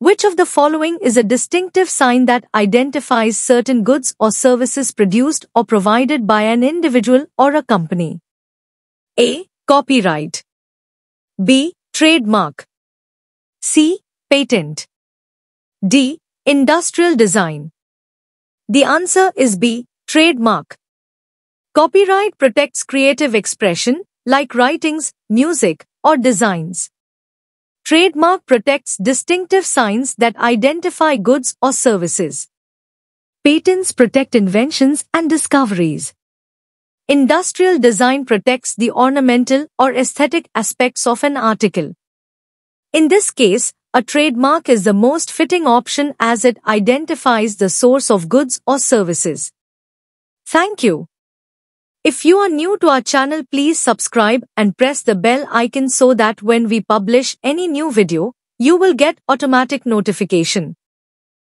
Which of the following is a distinctive sign that identifies certain goods or services produced or provided by an individual or a company? A. Copyright B. Trademark C. Patent D. Industrial design The answer is B. Trademark Copyright protects creative expression like writings, music, or designs. Trademark protects distinctive signs that identify goods or services. Patents protect inventions and discoveries. Industrial design protects the ornamental or aesthetic aspects of an article. In this case, a trademark is the most fitting option as it identifies the source of goods or services. Thank you. If you are new to our channel, please subscribe and press the bell icon so that when we publish any new video, you will get automatic notification.